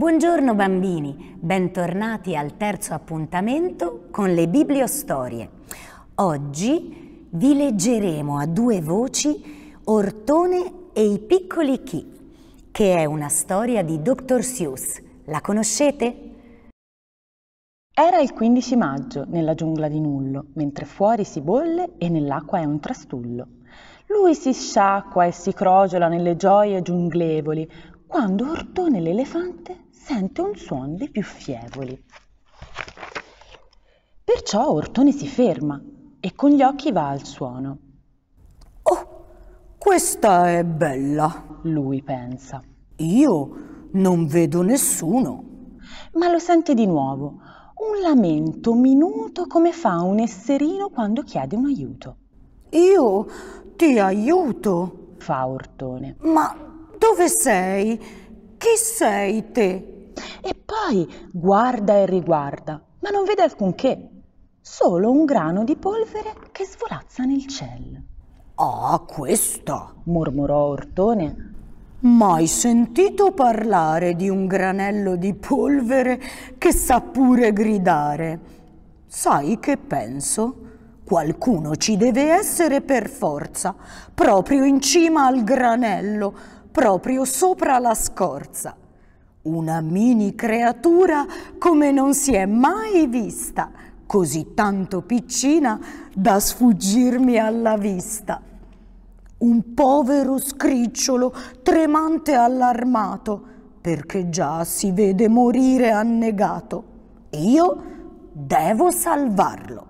Buongiorno bambini, bentornati al terzo appuntamento con le bibliostorie. Oggi vi leggeremo a due voci Ortone e i piccoli chi, che è una storia di Dr. Seuss. La conoscete? Era il 15 maggio nella giungla di Nullo, mentre fuori si bolle e nell'acqua è un trastullo. Lui si sciacqua e si crogiola nelle gioie giunglevoli, quando Ortone l'elefante sente un suono dei più fievoli. Perciò Ortone si ferma e con gli occhi va al suono. Oh, questa è bella, lui pensa. Io non vedo nessuno. Ma lo sente di nuovo, un lamento minuto come fa un esserino quando chiede un aiuto. Io ti aiuto, fa Ortone. Ma dove sei? Chi sei te? E poi guarda e riguarda, ma non vede alcunché, solo un grano di polvere che svolazza nel cielo. Ah, questa! mormorò Ortone. Mai sentito parlare di un granello di polvere che sa pure gridare. Sai che penso? Qualcuno ci deve essere per forza, proprio in cima al granello, proprio sopra la scorza. Una mini creatura come non si è mai vista, così tanto piccina da sfuggirmi alla vista. Un povero scricciolo tremante allarmato, perché già si vede morire annegato. Io devo salvarlo,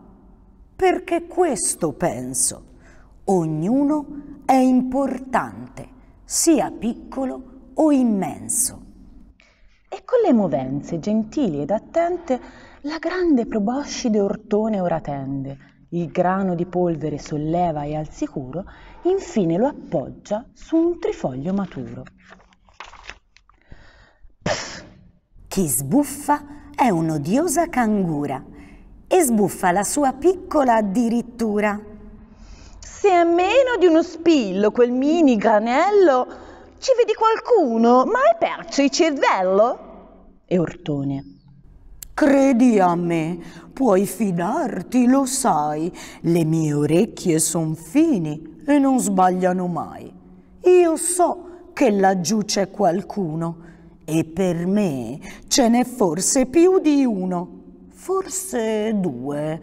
perché questo penso. Ognuno è importante sia piccolo o immenso. E con le movenze gentili ed attente, la grande proboscide ortone ora tende, il grano di polvere solleva e al sicuro, infine lo appoggia su un trifoglio maturo. Pff. Chi sbuffa è un'odiosa cangura e sbuffa la sua piccola addirittura se è meno di uno spillo quel mini granello, ci vedi qualcuno, ma hai perso il cervello? E Ortone. Credi a me, puoi fidarti, lo sai, le mie orecchie son fini e non sbagliano mai. Io so che laggiù c'è qualcuno e per me ce n'è forse più di uno, forse due,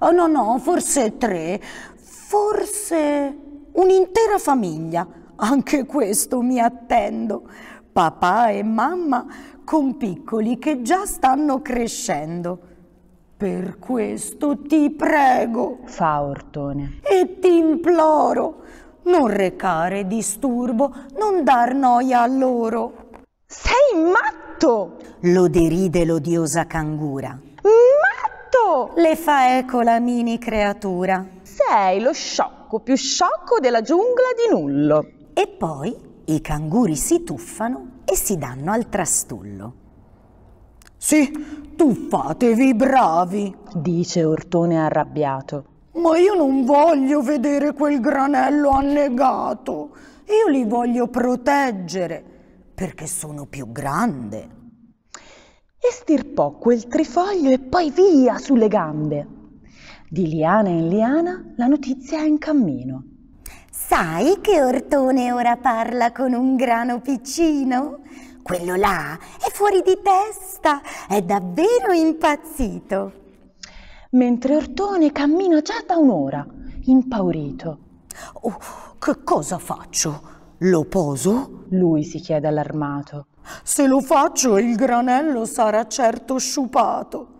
oh no no, forse tre, Forse un'intera famiglia, anche questo mi attendo. Papà e mamma con piccoli che già stanno crescendo. Per questo ti prego, fa Ortone, e ti imploro, non recare disturbo, non dar noia a loro. Sei matto! Lo deride l'odiosa cangura. Matto! Le fa eco la mini creatura. Sei lo sciocco più sciocco della giungla di nullo. E poi i canguri si tuffano e si danno al trastullo. Sì, tuffatevi bravi, dice Ortone arrabbiato. Ma io non voglio vedere quel granello annegato. Io li voglio proteggere perché sono più grande. E stirpò quel trifoglio e poi via sulle gambe. Di liana in liana la notizia è in cammino. Sai che Ortone ora parla con un grano piccino? Quello là è fuori di testa, è davvero impazzito. Mentre Ortone cammina già da un'ora, impaurito. Oh, che cosa faccio? Lo poso? Lui si chiede allarmato. Se lo faccio il granello sarà certo sciupato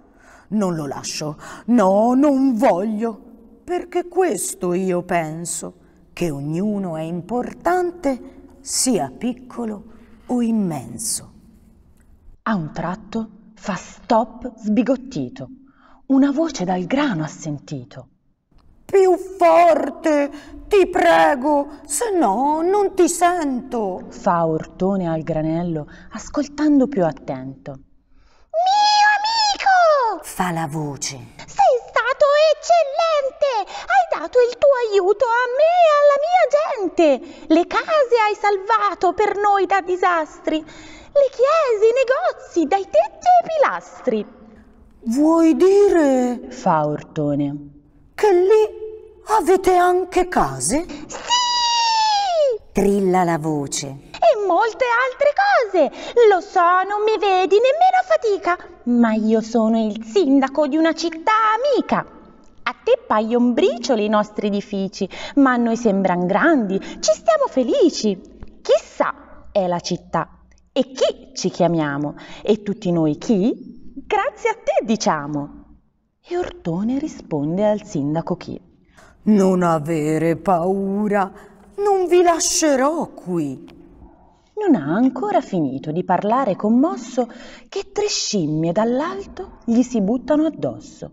non lo lascio. No, non voglio, perché questo io penso, che ognuno è importante sia piccolo o immenso. A un tratto fa stop sbigottito. Una voce dal grano ha sentito. Più forte, ti prego, se no non ti sento. Fa Ortone al granello, ascoltando più attento fa la voce. Sei stato eccellente! Hai dato il tuo aiuto a me e alla mia gente! Le case hai salvato per noi da disastri, le chiese, i negozi, dai tetti ai pilastri. Vuoi dire, fa Ortone, che lì avete anche case? Sì! Trilla la voce molte altre cose. Lo so, non mi vedi nemmeno a fatica, ma io sono il sindaco di una città amica. A te paion bricioli i nostri edifici, ma a noi sembran grandi, ci stiamo felici. Chissà è la città e chi ci chiamiamo e tutti noi chi? Grazie a te diciamo. E Ortone risponde al sindaco chi. Non avere paura, non vi lascerò qui non ha ancora finito di parlare commosso che tre scimmie dall'alto gli si buttano addosso.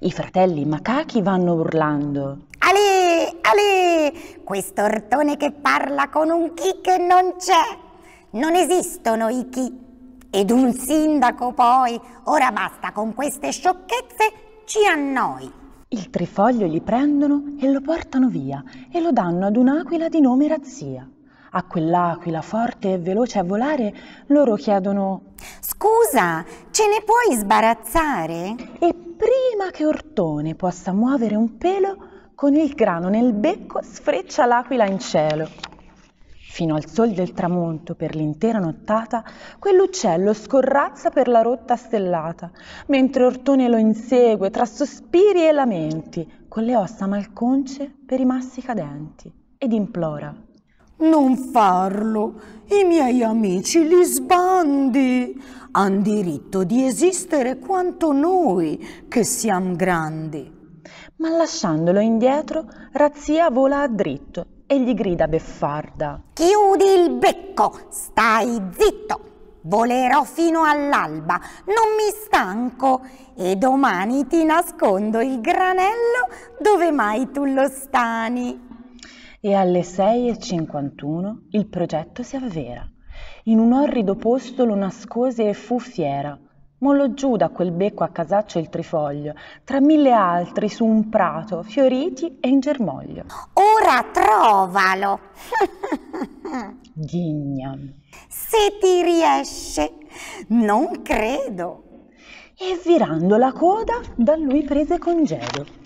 I fratelli macachi vanno urlando. Ale, ale, quest'ortone che parla con un chi che non c'è. Non esistono i chi. Ed un sindaco poi, ora basta con queste sciocchezze, ci annoi. Il trifoglio li prendono e lo portano via e lo danno ad un'aquila di nome Razzia. A quell'aquila forte e veloce a volare loro chiedono Scusa, ce ne puoi sbarazzare? E prima che Ortone possa muovere un pelo, con il grano nel becco sfreccia l'aquila in cielo. Fino al sol del tramonto, per l'intera nottata, quell'uccello scorrazza per la rotta stellata, mentre Ortone lo insegue tra sospiri e lamenti, con le ossa malconce per i massi cadenti, ed implora. Non farlo, i miei amici li sbandi. Han diritto di esistere quanto noi che siamo grandi. Ma lasciandolo indietro, Razzia vola a dritto e gli grida beffarda. Chiudi il becco, stai zitto. Volerò fino all'alba, non mi stanco e domani ti nascondo il granello dove mai tu lo stani e alle 6.51 il progetto si avvera. In un orrido posto lo nascose e fu fiera. Mollò giù da quel becco a casaccio il trifoglio, tra mille altri su un prato, fioriti e in germoglio. Ora trovalo! Ghigna. Se ti riesce, non credo. E virando la coda, da lui prese congedo.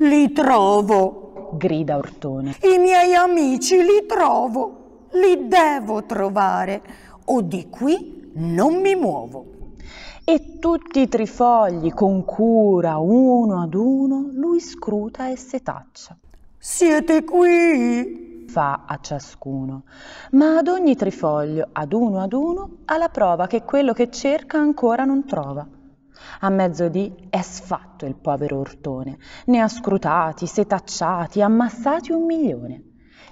Li trovo, grida Ortone. I miei amici li trovo, li devo trovare, o di qui non mi muovo. E tutti i trifogli, con cura, uno ad uno, lui scruta e setaccia. Siete qui? fa a ciascuno, ma ad ogni trifoglio, ad uno ad uno, ha la prova che quello che cerca ancora non trova. A mezzodì è sfatto il povero Ortone, ne ha scrutati, setacciati, ammassati un milione.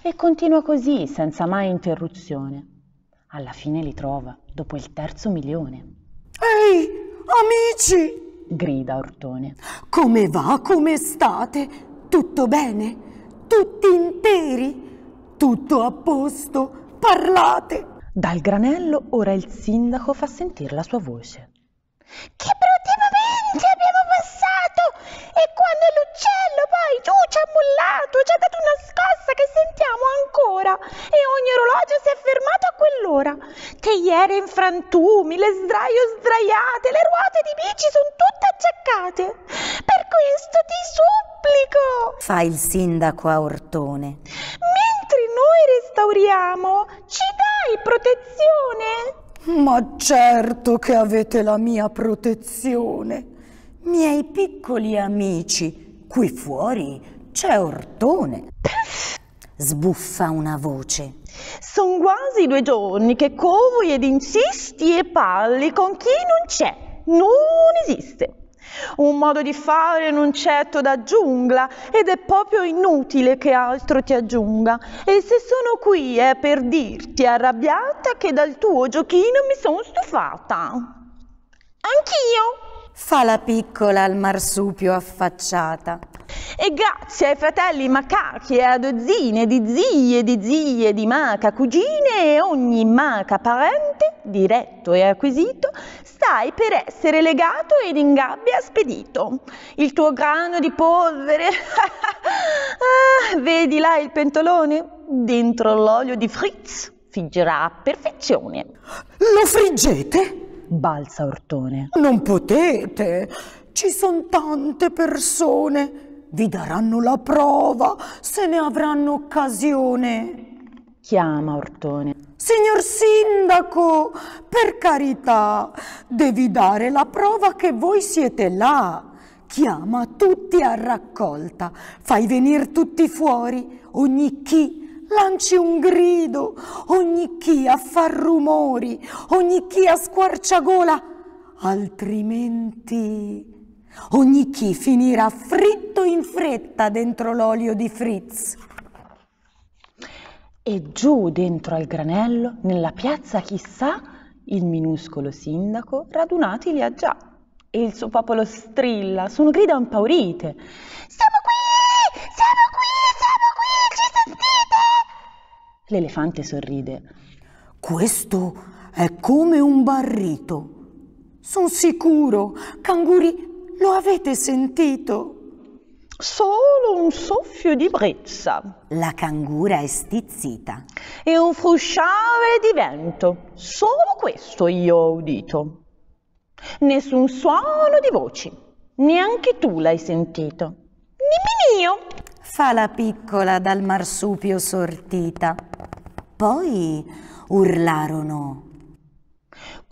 E continua così, senza mai interruzione. Alla fine li trova, dopo il terzo milione. Ehi, amici! grida Ortone. Come va? Come state? Tutto bene? Tutti interi? Tutto a posto? Parlate! Dal granello ora il sindaco fa sentire la sua voce. Che brutto! siamo ancora e ogni orologio si è fermato a quell'ora. Teiere in frantumi, le sdraio sdraiate, le ruote di bici sono tutte acciaccate. Per questo ti supplico, fa il sindaco a Ortone. Mentre noi restauriamo, ci dai protezione? Ma certo che avete la mia protezione. Miei piccoli amici, qui fuori c'è Ortone sbuffa una voce. Sono quasi due giorni che covi ed insisti e parli con chi non c'è, non esiste. Un modo di fare non certo da giungla ed è proprio inutile che altro ti aggiunga. E se sono qui è per dirti arrabbiata che dal tuo giochino mi sono stufata. Anch'io! Fa la piccola al marsupio affacciata. E grazie ai fratelli Macachi e a dozzine di zie, di zie, di maca cugine e ogni maca parente, diretto e acquisito, stai per essere legato ed in gabbia spedito. Il tuo grano di polvere, ah, vedi là il pentolone? Dentro l'olio di Fritz friggerà a perfezione. Lo friggete? balza Ortone. Non potete! Ci sono tante persone vi daranno la prova se ne avranno occasione. Chiama Ortone. Signor Sindaco, per carità, devi dare la prova che voi siete là. Chiama tutti a raccolta, fai venire tutti fuori, ogni chi lanci un grido, ogni chi a far rumori, ogni chi a squarciagola, altrimenti Ogni chi finirà fritto in fretta dentro l'olio di Fritz. E giù dentro al granello, nella piazza chissà, il minuscolo sindaco radunati li ha già. E il suo popolo strilla, sono grida impaurite. Siamo qui! Siamo qui! Siamo qui! Ci sentite? L'elefante sorride. Questo è come un barrito. Sono sicuro, canguri lo avete sentito? Solo un soffio di brezza. La cangura è stizzita. E un frusciare di vento. Solo questo io ho udito. Nessun suono di voci. Neanche tu l'hai sentito. Nemmeno mio! Fa la piccola dal marsupio sortita. Poi urlarono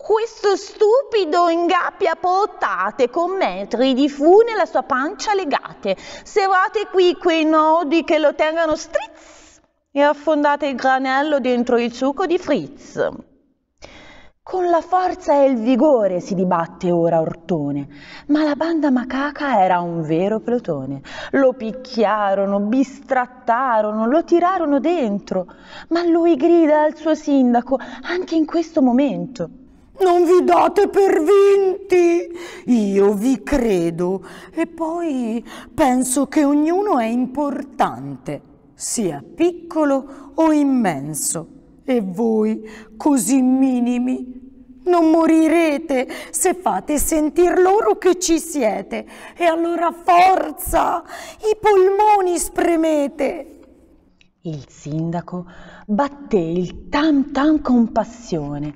questo stupido ingappia portate con metri di fune la sua pancia legate. Serrate qui quei nodi che lo tengano strizz e affondate il granello dentro il succo di frizz. Con la forza e il vigore si dibatte ora Ortone, ma la banda macaca era un vero plotone. Lo picchiarono, bistrattarono, lo tirarono dentro, ma lui grida al suo sindaco anche in questo momento. Non vi date per vinti! Io vi credo e poi penso che ognuno è importante, sia piccolo o immenso. E voi, così minimi, non morirete se fate sentir loro che ci siete. E allora forza, i polmoni spremete. Il sindaco batté il tan tan con passione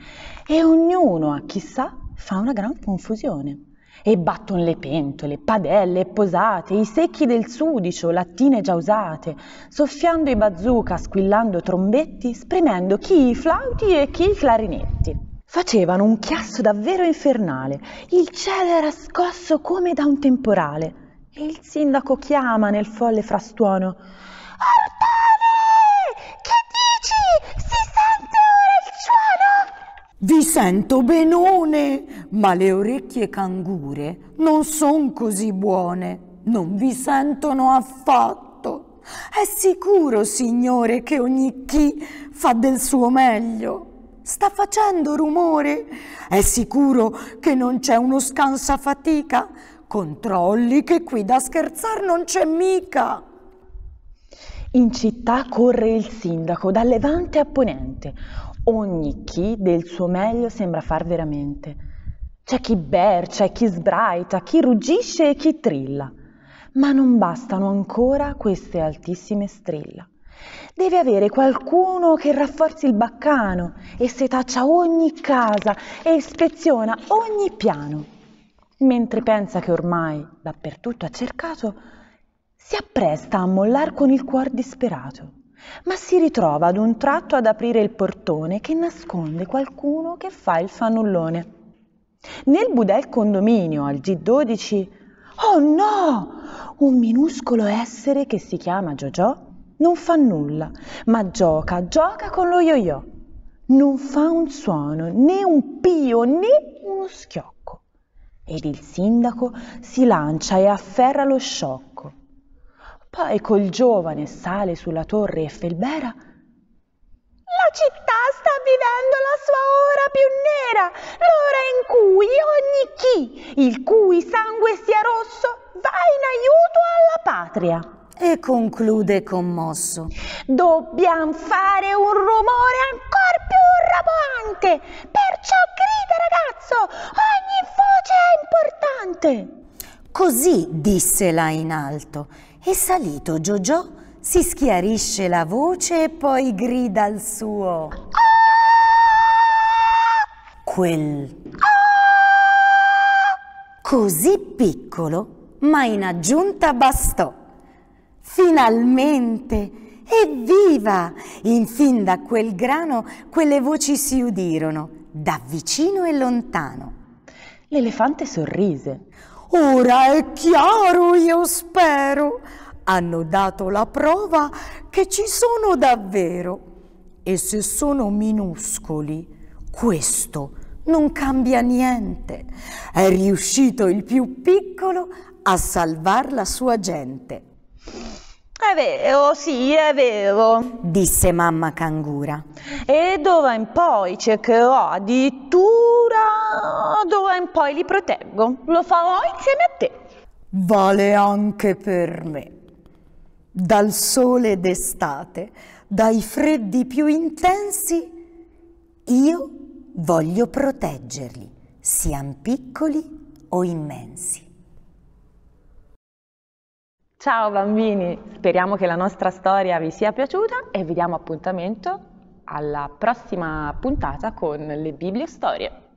e ognuno a chissà fa una gran confusione. E batton le pentole, padelle e posate, i secchi del sudicio, lattine già usate, soffiando i bazooka, squillando trombetti, spremendo chi i flauti e chi i clarinetti. Facevano un chiasso davvero infernale, il cielo era scosso come da un temporale. E il sindaco chiama nel folle frastuono Vi sento benone, ma le orecchie cangure non son così buone, non vi sentono affatto. È sicuro, signore, che ogni chi fa del suo meglio. Sta facendo rumore? È sicuro che non c'è uno scansafatica? Controlli che qui da scherzar non c'è mica. In città corre il sindaco da levante a ponente ogni chi del suo meglio sembra far veramente. C'è chi bercia e chi sbraita, chi ruggisce e chi trilla. Ma non bastano ancora queste altissime strilla. Deve avere qualcuno che rafforzi il baccano e setaccia ogni casa e ispeziona ogni piano. Mentre pensa che ormai dappertutto ha cercato, si appresta a mollar con il cuor disperato ma si ritrova ad un tratto ad aprire il portone che nasconde qualcuno che fa il fanullone. Nel budel condominio al G12, oh no! Un minuscolo essere che si chiama Jojo non fa nulla, ma gioca, gioca con lo yo-yo. Non fa un suono, né un pio, né uno schiocco. Ed il sindaco si lancia e afferra lo sciocco. Poi col giovane sale sulla torre e felbera. La città sta vivendo la sua ora più nera, l'ora in cui ogni chi, il cui sangue sia rosso, va in aiuto alla patria e conclude commosso. Dobbiamo fare un rumore ancor più raboante, perciò grida ragazzo, ogni voce è importante. Così disse là in alto e salito Giorgiò si schiarisce la voce e poi grida il suo. Quel. Così piccolo, ma in aggiunta bastò. Finalmente! Evviva! Infin da quel grano quelle voci si udirono, da vicino e lontano. L'elefante sorrise. Ora è chiaro, io spero. Hanno dato la prova che ci sono davvero. E se sono minuscoli, questo non cambia niente. È riuscito il più piccolo a salvare la sua gente. È vero, sì, è vero, disse mamma cangura. E d'ora in poi cercherò addirittura... d'ora in poi li proteggo. Lo farò insieme a te. Vale anche per me. Dal sole d'estate, dai freddi più intensi, io voglio proteggerli, siano piccoli o immensi. Ciao bambini, speriamo che la nostra storia vi sia piaciuta e vi diamo appuntamento alla prossima puntata con le bibliostorie.